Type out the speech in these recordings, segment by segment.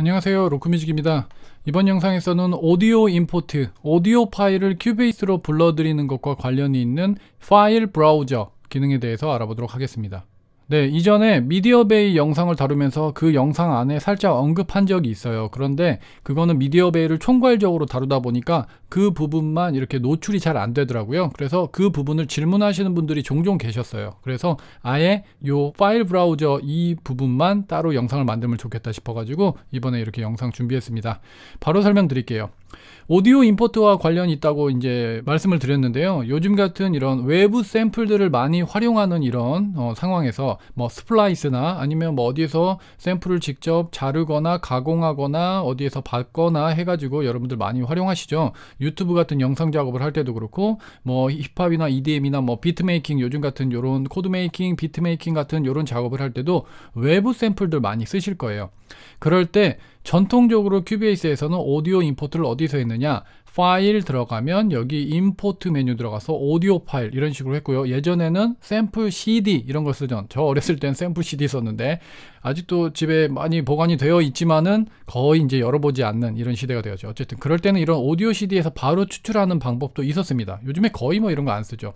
안녕하세요 로크뮤직입니다 이번 영상에서는 오디오 임포트 오디오 파일을 큐베이스로 불러들이는 것과 관련이 있는 파일 브라우저 기능에 대해서 알아보도록 하겠습니다 네, 이전에 미디어베이 영상을 다루면서 그 영상 안에 살짝 언급한 적이 있어요. 그런데 그거는 미디어베이를 총괄적으로 다루다 보니까 그 부분만 이렇게 노출이 잘 안 되더라고요. 그래서 그 부분을 질문하시는 분들이 종종 계셨어요. 그래서 아예 요 파일 브라우저 이 부분만 따로 영상을 만들면 좋겠다 싶어가지고 이번에 이렇게 영상 준비했습니다. 바로 설명드릴게요. 오디오 임포트와 관련 이 있다고 이제 말씀을 드렸는데요. 요즘 같은 이런 외부 샘플들을 많이 활용하는 이런 어, 상황에서 뭐 스플라이스나 아니면 뭐 어디에서 샘플을 직접 자르거나 가공하거나 어디에서 받거나 해가지고 여러분들 많이 활용하시죠. 유튜브 같은 영상 작업을 할 때도 그렇고 뭐 힙합이나 EDM이나 뭐 비트메이킹 요즘 같은 요런 코드메이킹, 비트메이킹 같은 요런 작업을 할 때도 외부 샘플들 많이 쓰실 거예요. 그럴 때 전통적으로 큐베이스에서는 오디오 인포트를 어디서 했느냐? 파일 들어가면 여기 임포트 메뉴 들어가서 오디오 파일 이런 식으로 했고요. 예전에는 샘플 CD 이런 걸 쓰던 저 어렸을 땐 샘플 CD 썼는데 아직도 집에 많이 보관이 되어 있지만은 거의 이제 열어보지 않는 이런 시대가 되었죠. 어쨌든 그럴 때는 이런 오디오 CD에서 바로 추출하는 방법도 있었습니다. 요즘에 거의 뭐 이런 거 안 쓰죠.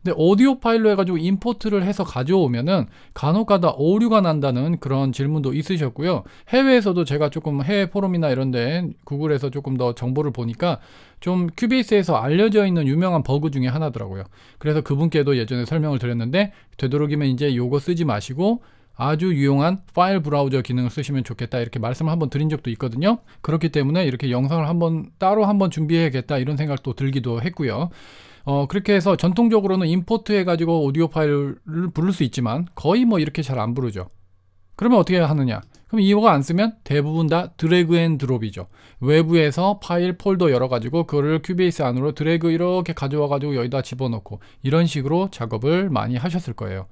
근데 오디오 파일로 해가지고 임포트를 해서 가져오면은 간혹가다 오류가 난다는 그런 질문도 있으셨고요. 해외에서도 제가 조금 해외 포럼이나 이런데 구글에서 조금 더 정보를 보니까 좀 큐베이스에서 알려져 있는 유명한 버그 중에 하나더라고요. 그래서 그분께도 예전에 설명을 드렸는데 되도록이면 이제 요거 쓰지 마시고 아주 유용한 파일 브라우저 기능을 쓰시면 좋겠다 이렇게 말씀을 한번 드린 적도 있거든요. 그렇기 때문에 이렇게 영상을 한번 따로 한번 준비해야겠다 이런 생각도 들기도 했고요. 어, 그렇게 해서 전통적으로는 임포트 해가지고 오디오 파일을 부를 수 있지만 거의 뭐 이렇게 잘 안 부르죠. 그러면 어떻게 하느냐? 그럼 이거가 안 쓰면 대부분 다 드래그 앤 드롭이죠. 외부에서 파일 폴더 열어가지고 그거를 큐베이스 안으로 드래그 이렇게 가져와가지고 여기다 집어넣고 이런 식으로 작업을 많이 하셨을 거예요.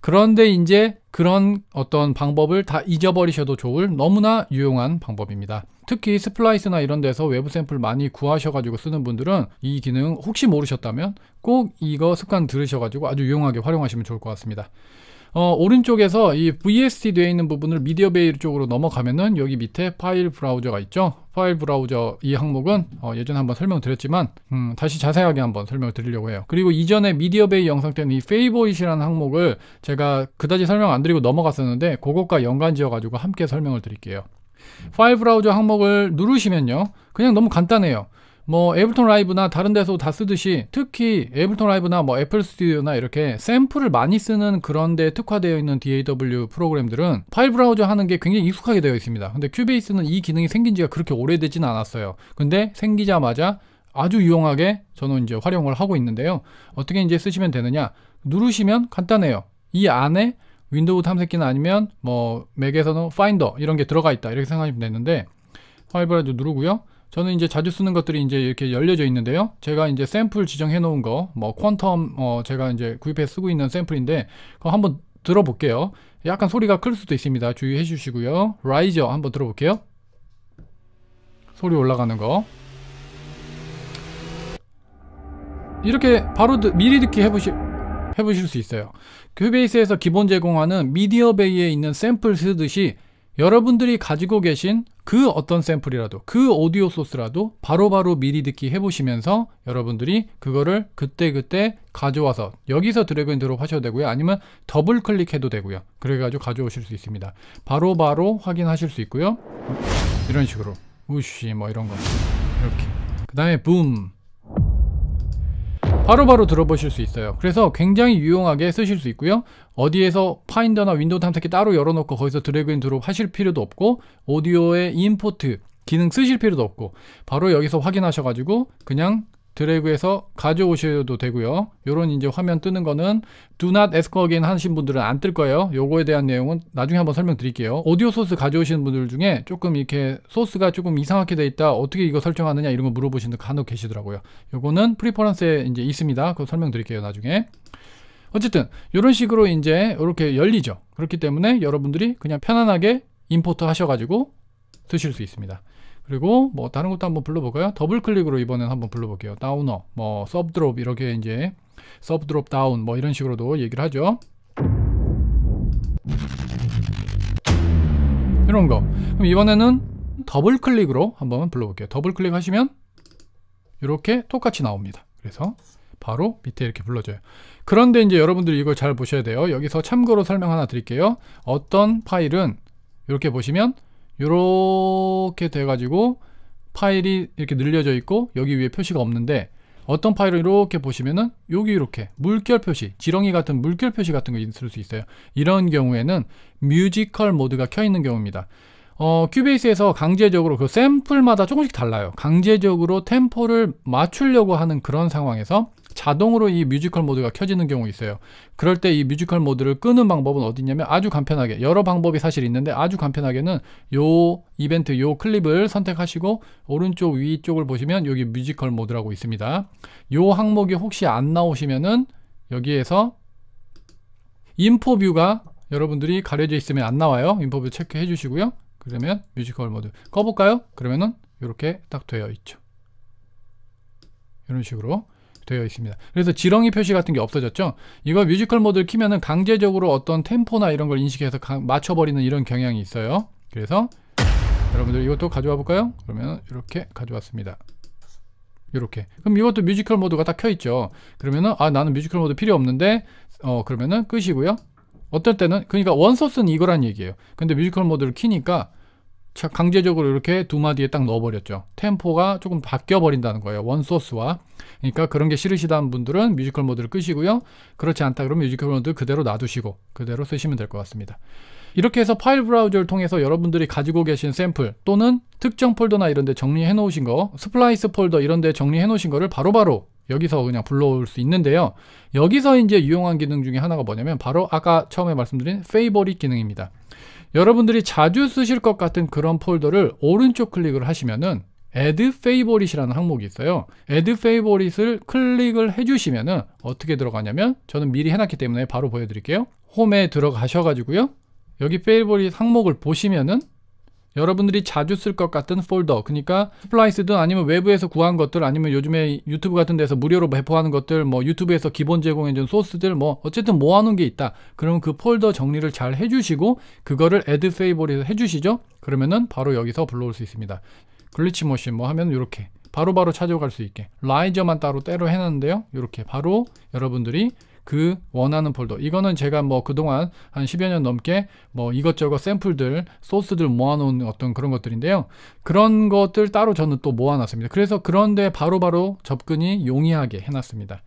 그런데 이제 그런 어떤 방법을 다 잊어버리셔도 좋을 너무나 유용한 방법입니다. 특히 스플라이스나 이런 데서 외부 샘플 많이 구하셔가지고 쓰는 분들은 이 기능 혹시 모르셨다면 꼭 이거 습관 들으셔가지고 아주 유용하게 활용하시면 좋을 것 같습니다. 어, 오른쪽에서 이 VST 되어 있는 부분을 미디어 베일 쪽으로 넘어가면은 여기 밑에 파일 브라우저가 있죠. 파일 브라우저 이 항목은 어, 예전에 한번 설명드렸지만 음, 다시 자세하게 한번 설명을 드리려고 해요. 그리고 이전에 미디어 베이 영상 때는 이페이보잇이라는 항목을 제가 그다지 설명 안 드리고 넘어갔었는데 그것과 연관 지어 가지고 함께 설명을 드릴게요. 파일 브라우저 항목을 누르시면요. 그냥 너무 간단해요. 뭐 에이블턴 라이브나 다른 데서 다 쓰듯이 특히 에이블턴 라이브나 뭐 애플 스튜디오나 이렇게 샘플을 많이 쓰는 그런 데 특화되어 있는 DAW 프로그램들은 파일 브라우저 하는 게 굉장히 익숙하게 되어 있습니다. 근데 큐베이스는 이 기능이 생긴 지가 그렇게 오래되진 않았어요. 근데 생기자마자 아주 유용하게 저는 이제 활용을 하고 있는데요. 어떻게 이제 쓰시면 되느냐? 누르시면 간단해요. 이 안에 윈도우 탐색기는 아니면 뭐 맥에서는 파인더 이런 게 들어가 있다 이렇게 생각하시면 되는데 파일 브라우저 누르고요. 저는 이제 자주 쓰는 것들이 이제 이렇게 열려져 있는데요. 제가 이제 샘플 지정해 놓은 거, 뭐 퀀텀 어 제가 이제 구입해 쓰고 있는 샘플인데 그거 한번 들어볼게요. 약간 소리가 클 수도 있습니다. 주의해 주시고요. 라이저 한번 들어볼게요. 소리 올라가는 거. 이렇게 바로 미리 듣기 해보시, 해보실 수 있어요. 큐베이스에서 기본 제공하는 미디어 베이에 있는 샘플 쓰듯이 여러분들이 가지고 계신 그 어떤 샘플이라도 그 오디오 소스라도 바로바로 바로 미리 듣기 해보시면서 여러분들이 그거를 그때그때 가져와서 여기서 드래그 앤 드롭 하셔도 되고요 아니면 더블 클릭해도 되고요 그래가지고 가져오실 수 있습니다 바로바로 바로 확인하실 수 있고요 이런 식으로 우씨 뭐 이런 거 이렇게 그 다음에 붐 바로바로 바로 들어보실 수 있어요 그래서 굉장히 유용하게 쓰실 수 있고요 어디에서 파인더나 윈도우 탐색기 따로 열어놓고 거기서 드래그 앤 드롭 하실 필요도 없고 오디오의 인포트 기능 쓰실 필요도 없고 바로 여기서 확인하셔가지고 그냥 드래그해서 가져오셔도 되고요. 요런 이제 화면 뜨는 거는 Do not ask again 하신 분들은 안 뜰 거예요. 요거에 대한 내용은 나중에 한번 설명드릴게요. 오디오 소스 가져오시는 분들 중에 조금 이렇게 소스가 조금 이상하게 돼 있다. 어떻게 이거 설정하느냐 이런 거 물어보시는 간혹 계시더라고요. 요거는 프리퍼런스에 이제 있습니다. 그거 설명드릴게요. 나중에. 어쨌든 요런 식으로 이제 이렇게 열리죠. 그렇기 때문에 여러분들이 그냥 편안하게 임포트 하셔가지고 쓰실 수 있습니다. 그리고 뭐 다른 것도 한번 불러볼까요? 더블 클릭으로 이번엔 한번 불러볼게요. 다운어, 뭐 서브 드롭 이렇게 이제 서브 드롭 다운 뭐 이런 식으로도 얘기를 하죠. 이런 거. 그럼 이번에는 더블 클릭으로 한번 불러볼게요. 더블 클릭하시면 이렇게 똑같이 나옵니다. 그래서 바로 밑에 이렇게 불러줘요. 그런데 이제 여러분들이 이걸 잘 보셔야 돼요. 여기서 참고로 설명 하나 드릴게요. 어떤 파일은 이렇게 보시면 이렇게 돼가지고 파일이 이렇게 늘려져 있고 여기 위에 표시가 없는데 어떤 파일을 이렇게 보시면은 여기 이렇게 물결 표시 지렁이 같은 물결 표시 같은 거 있을 수 있어요 이런 경우에는 뮤지컬 모드가 켜 있는 경우입니다 어, 큐베이스에서 강제적으로 그 샘플마다 조금씩 달라요 강제적으로 템포를 맞추려고 하는 그런 상황에서 자동으로 이 뮤지컬 모드가 켜지는 경우 있어요. 그럴 때 이 뮤지컬 모드를 끄는 방법은 어디 있냐면 아주 간편하게 여러 방법이 사실 있는데 아주 간편하게는 요 이벤트 요 클립을 선택하시고 오른쪽 위쪽을 보시면 여기 뮤지컬 모드라고 있습니다. 요 항목이 혹시 안 나오시면은 여기에서 인포 뷰가 여러분들이 가려져 있으면 안 나와요. 인포 뷰 체크해 주시고요. 그러면 뮤지컬 모드 꺼볼까요? 그러면은 이렇게 딱 되어 있죠. 이런 식으로 되어 있습니다. 그래서 지렁이 표시 같은 게 없어졌죠. 이거 뮤지컬 모드를 키면은 강제적으로 어떤 템포나 이런 걸 인식해서 맞춰버리는 이런 경향이 있어요. 그래서 여러분들 이것도 가져와 볼까요? 그러면 이렇게 가져왔습니다. 이렇게 그럼 이것도 뮤지컬 모드가 다 켜있죠 그러면은 아 나는 뮤지컬 모드 필요 없는데 어 그러면은 끄시고요 어떨 때는 그러니까 원소스는 이거란 얘기예요 근데 뮤지컬 모드를 키니까 강제적으로 이렇게 두 마디에 딱 넣어버렸죠. 템포가 조금 바뀌어버린다는 거예요. 원소스와. 그러니까 그런 게 싫으시다는 분들은 뮤지컬 모드를 끄시고요. 그렇지 않다 그러면 뮤지컬 모드 그대로 놔두시고 그대로 쓰시면 될 것 같습니다. 이렇게 해서 파일 브라우저를 통해서 여러분들이 가지고 계신 샘플 또는 특정 폴더나 이런 데 정리해 놓으신 거 스플라이스 폴더 이런 데 정리해 놓으신 거를 바로바로 바로 여기서 그냥 불러올 수 있는데요. 여기서 이제 유용한 기능 중에 하나가 뭐냐면 바로 아까 처음에 말씀드린 페이버릿 기능입니다. 여러분들이 자주 쓰실 것 같은 그런 폴더를 오른쪽 클릭을 하시면은 add favorite이라는 항목이 있어요. add favorite을 클릭을 해주시면은 어떻게 들어가냐면 저는 미리 해놨기 때문에 바로 보여드릴게요. 홈에 들어가셔가지고요. 여기 favorite 항목을 보시면은 여러분들이 자주 쓸 것 같은 폴더 그러니까 스플라이스든 아니면 외부에서 구한 것들 아니면 요즘에 유튜브 같은 데서 무료로 배포하는 것들 뭐 유튜브에서 기본 제공해준 소스들 뭐 어쨌든 모아놓은 게 있다 그러면 그 폴더 정리를 잘 해주시고 그거를 a 드페이보 v 에서 해주시죠 그러면은 바로 여기서 불러올 수 있습니다 글리치 머신 뭐 하면 이렇게 바로바로 바로 찾아갈 수 있게 라이저만 따로 때로 해놨는데요 이렇게 바로 여러분들이 그 원하는 폴더 이거는 제가 뭐 그동안 한 10여 년 넘게 뭐 이것저것 샘플들 소스들 모아놓은 어떤 그런 것들인데요 그런 것들 따로 저는 또 모아놨습니다 그래서 그런데 바로바로 바로 접근이 용이하게 해놨습니다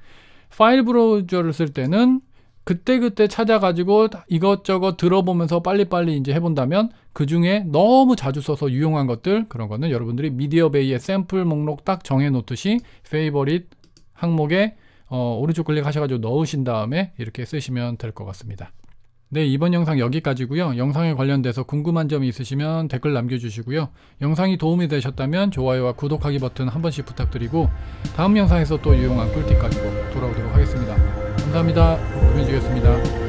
파일 브로우저를쓸 때는 그때그때 찾아가지고 이것저것 들어보면서 빨리빨리 이제 해본다면 그 중에 너무 자주 써서 유용한 것들 그런 거는 여러분들이 미디어베이의 샘플 목록 딱 정해놓듯이 페이버릿 항목에 어, 오른쪽 클릭하셔가지고 넣으신 다음에 이렇게 쓰시면 될 것 같습니다. 네, 이번 영상 여기까지고요. 영상에 관련돼서 궁금한 점이 있으시면 댓글 남겨주시고요. 영상이 도움이 되셨다면 좋아요와 구독하기 버튼 한 번씩 부탁드리고 다음 영상에서 또 유용한 꿀팁 가지고 돌아오도록 하겠습니다. 감사합니다. 금현주였습니다.